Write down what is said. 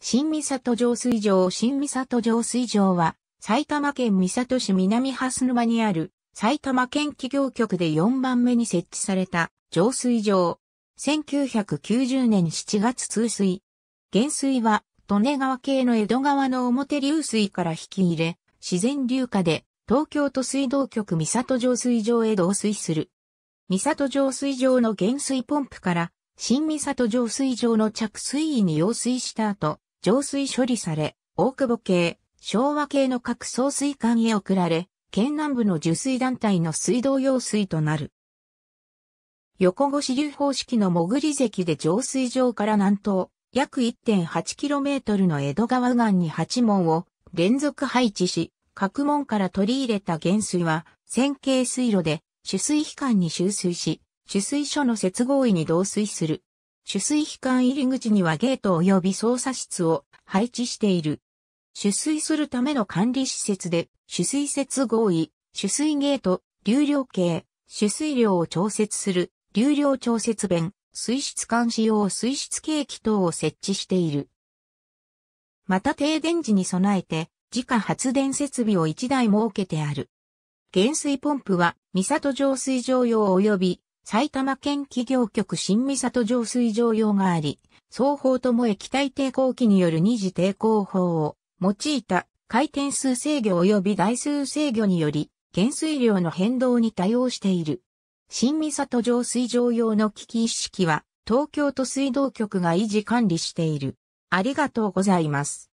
新三里浄水場新三里浄水場は、埼玉県三里市南蓮沼にある、埼玉県企業局で4番目に設置された浄水場。1990年7月通水。原水は、利根川系の江戸川の表流水から引き入れ、自然流下で、東京都水道局三里浄水場へ導水する。三里浄水場の原水ポンプから、新三里浄水場の着水位に用水した後、浄水処理され、大久保系、昭和系の各送水管へ送られ、県南部の受水団体の水道用水となる。横越流方式の潜り関で浄水場から南東、約 1.8km の江戸川岸に8門を連続配置し、各門から取り入れた原水は、線形水路で、取水機関に集水し、取水所の接合位に導水する。取水機関入り口にはゲート及び操作室を配置している。取水するための管理施設で、取水設合意、取水ゲート、流量計、取水量を調節する、流量調節弁、水質監視用水質計器等を設置している。また停電時に備えて、自家発電設備を1台設けてある。減水ポンプは、三里浄水場用及び埼玉県企業局新三里浄水場用があり、双方とも液体抵抗器による二次抵抗法を用いた回転数制御及び台数制御により、減水量の変動に対応している。新三里浄水場用の危機意識は、東京都水道局が維持管理している。ありがとうございます。